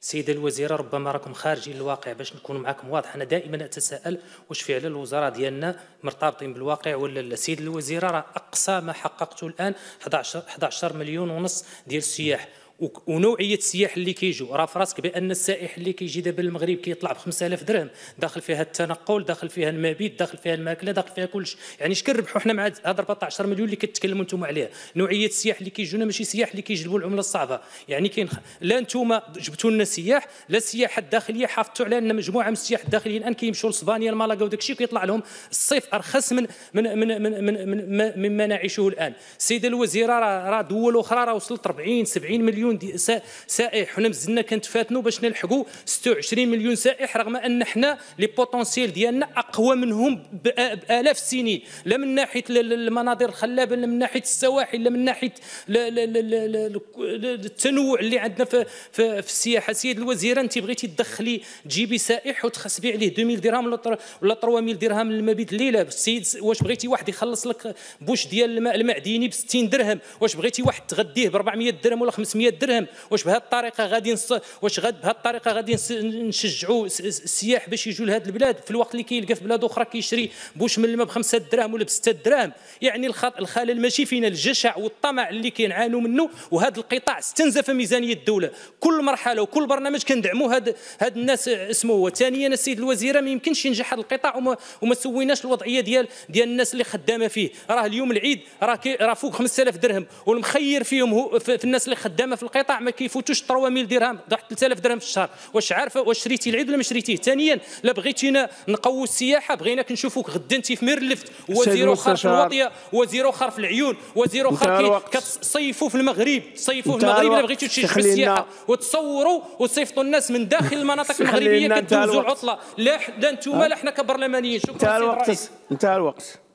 سيد الوزيره ربما راكم خارجين الواقع باش نكون معكم واضح انا دائما اتساءل واش فعلا الوزراء ديالنا مرتبطين بالواقع ولا لا سيد الوزيره راه اقصى ما حققته الان 11 11 مليون ونص ديال السياح ونوعيه السياح اللي كيجوا راه في راسك بان السائح اللي كيجي دابا للمغرب كيطلع ب 5000 درهم داخل فيها التنقل داخل فيها المبيت داخل فيها الماكله داخل فيها كلش يعني اش كنربحوا حنا مع هاد 14 مليون اللي كتكلموا انتم عليها نوعيه السياح اللي كيجونا ماشي سياح اللي كيجلبوا العمله الصعبه يعني كاين لا انتم جبتوا لنا سياح لا السياحه الداخليه حافظتوا على ان مجموعه من السياح الداخليين الان كيمشوا لاسبانيا لمالاكا وداك الشيء كيطلع لهم الصيف ارخص من من من من, من, من مما نعيشه الان السيده الوزيره راه دول اخرى راه وصلت 40 70 مليون مليون سائح حنا مزلنا كنتفاتنوا باش نلحقوا 26 مليون سائح رغم ان حنا لي بوتونسييل ديالنا اقوى منهم بالاف السنين لا من ناحيه المناظر الخلابه لا من ناحيه السواحل لا من ناحيه التنوع اللي عندنا في, في, في السياحه سيد الوزير انت بغيتي تدخلي تجيبي سائح وتخسبي عليه 2000 درهم ولا 3000 درهم المبيت الليله السيد واش بغيتي واحد يخلص لك بوش ديال الماء المعدني ب 60 درهم واش بغيتي واحد تغديه ب 400 درهم ولا 500 درهم واش بهالطريقه غادي نص... واش بهذه بهالطريقه غادي نشجعوا السياح باش يجوا لهذ البلاد في الوقت اللي كيلقى في بلاد اخرى كيشري بوش من الماء بخمسه دراهم ولا بسته دراهم يعني الخلل ماشي فينا الجشع والطمع اللي كينعانوا منه وهذا القطاع استنزف ميزانيه الدوله كل مرحله وكل برنامج كندعموا هاد هاد الناس اسمه هو ثانيا السيد الوزيره ما يمكنش ينجح هذا القطاع وما, وما سويناش الوضعيه ديال ديال الناس اللي خدامه فيه راه اليوم العيد راه راه فوق 5000 درهم والمخير فيهم هو في الناس اللي خدامه في القطاع ما كيفوتوش 3000 درهم ضحك 3000 درهم في الشهر واش عارفه واش شريتي العيد ولا ما شريتيه ثانيا لا بغيتينا نقووا السياحه بغيناك نشوفوك غدا انت في مير اللفت وزير اخر في الوطيه وزير اخر في العيون وزير اخر كتصيفوا في المغرب صيفوا في المغرب الا بغيتوا تشجعوا السياحه وتصوروا وتصيفطوا الناس من داخل المناطق المغربيه كدوزوا العطله لا لا انتم لا أه؟ حنا كبرلمانيين شكرا انتهى الوقت انتهى الوقت